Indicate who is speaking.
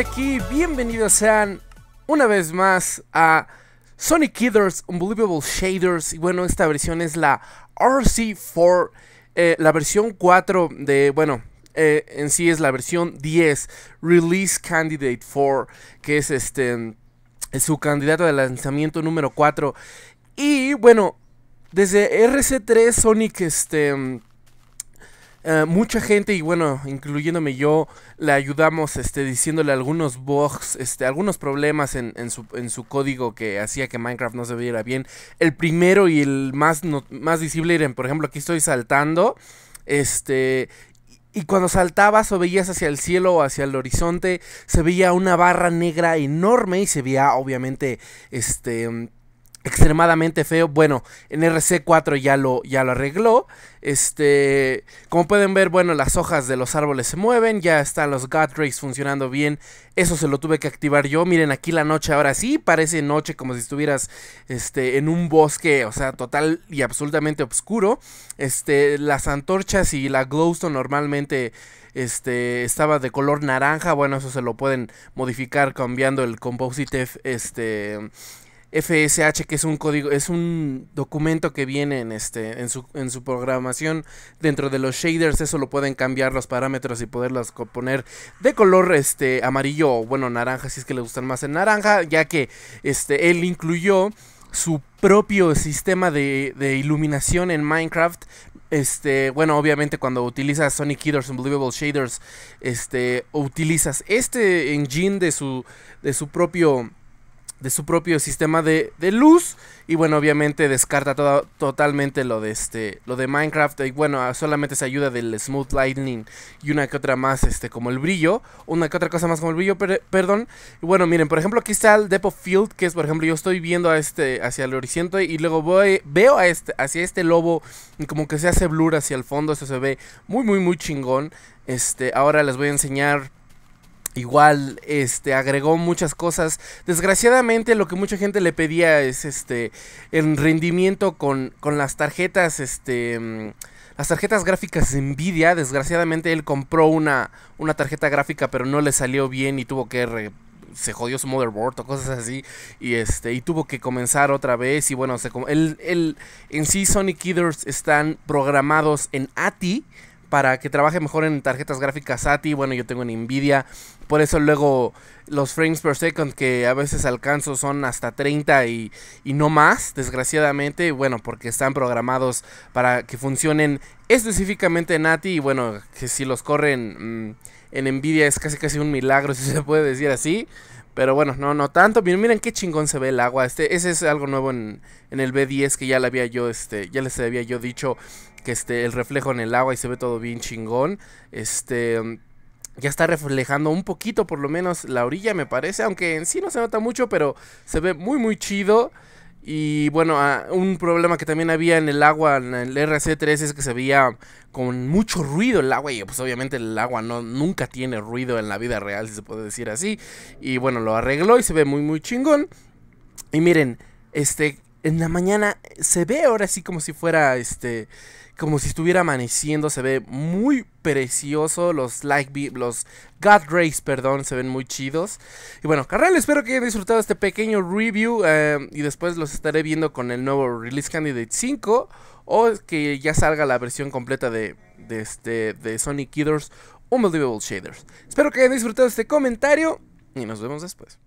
Speaker 1: aquí, bienvenidos sean una vez más a Sonic Kidders Unbelievable Shaders. Y bueno, esta versión es la RC4, eh, la versión 4 de, bueno, eh, en sí es la versión 10, Release Candidate 4, que es este su candidato de lanzamiento número 4. Y bueno, desde RC3 Sonic este eh, mucha gente, y bueno, incluyéndome yo, le ayudamos este, diciéndole algunos bugs, este, algunos problemas en, su, código que hacía que Minecraft no se viera bien. El primero y el más, más visible, era, por ejemplo, aquí estoy saltando. Este, y cuando saltabas o veías hacia el cielo o hacia el horizonte, se veía una barra negra enorme y se veía obviamente este extremadamente feo. Bueno, en RC4 ya lo, ya lo arregló. Este, como pueden ver, bueno, las hojas de los árboles se mueven, ya están los God Rays funcionando bien. Eso se lo tuve que activar yo. Miren, aquí la noche ahora sí parece noche como si estuvieras este en un bosque, o sea, total y absolutamente oscuro. Este, las antorchas y la glowstone normalmente este estaba de color naranja, bueno, eso se lo pueden modificar cambiando el composite este FSH, que es un código, es un documento que viene en este, en su, en su programación. Dentro de los shaders, eso lo pueden cambiar los parámetros y poderlos poner de color este amarillo o bueno, naranja, si es que le gustan más en naranja, ya que este, él incluyó su propio sistema de, iluminación en Minecraft. Este, bueno, obviamente cuando utilizas Sonic Heaters Unbelievable Shaders, este, utilizas este engine de su, de su propio de su propio sistema de, luz. Y bueno, obviamente descarta todo totalmente lo de este. Lo de Minecraft. Y bueno, solamente se ayuda del Smooth Lightning. Y una que otra más, este, como el brillo. Una que otra cosa más como el brillo, perdón. Y bueno, miren, por ejemplo, aquí está el Depot Field. Que es, por ejemplo, yo estoy viendo a este. hacia el horizonte. Y luego voy, veo a este, hacia este lobo. Y como que se hace blur hacia el fondo. Eso se ve muy, muy, muy chingón. Este, ahora les voy a enseñar igual este agregó muchas cosas desgraciadamente lo que mucha gente le pedía es este el rendimiento con, las tarjetas este las tarjetas gráficas de Nvidia desgraciadamente él compró una una tarjeta gráfica pero no le salió bien y tuvo que se jodió su motherboard o cosas así y este y tuvo que comenzar otra vez y bueno se, él, él en sí Sonic Kidders están programados en ATI para que trabaje mejor en tarjetas gráficas ATI. Bueno, yo tengo en Nvidia. Por eso luego los frames per second que a veces alcanzo son hasta 30 y, no más, desgraciadamente. Bueno, porque están programados para que funcionen específicamente en ATI. Y bueno, que si los corren mm, en Nvidia es casi casi un milagro, si se puede decir así. Pero bueno, no, no tanto. Miren, qué chingón se ve el agua. Este, ese es algo nuevo en, el B10 que ya le había yo, este, ya les había yo dicho que este, el reflejo en el agua y se ve todo bien chingón. Este, ya está reflejando un poquito por lo menos la orilla me parece, aunque en sí no se nota mucho, pero se ve muy muy chido. Y bueno, ah, un problema que también había en el agua, en el RC3, es que se veía con mucho ruido el agua. Y pues obviamente el agua no, nunca tiene ruido en la vida real, si se puede decir así. Y bueno, lo arregló y se ve muy, muy chingón. Y miren, este, en la mañana eh, se ve ahora sí como si fuera este como si estuviera amaneciendo, se ve muy precioso, los los God Rays, perdón, se ven muy chidos. Y bueno, carnal, espero que hayan disfrutado este pequeño review eh, y después los estaré viendo con el nuevo Release Candidate 5 o que ya salga la versión completa de, de este de Sonic Kiddos Unbelievable Shaders. Espero que hayan disfrutado este comentario y nos vemos después.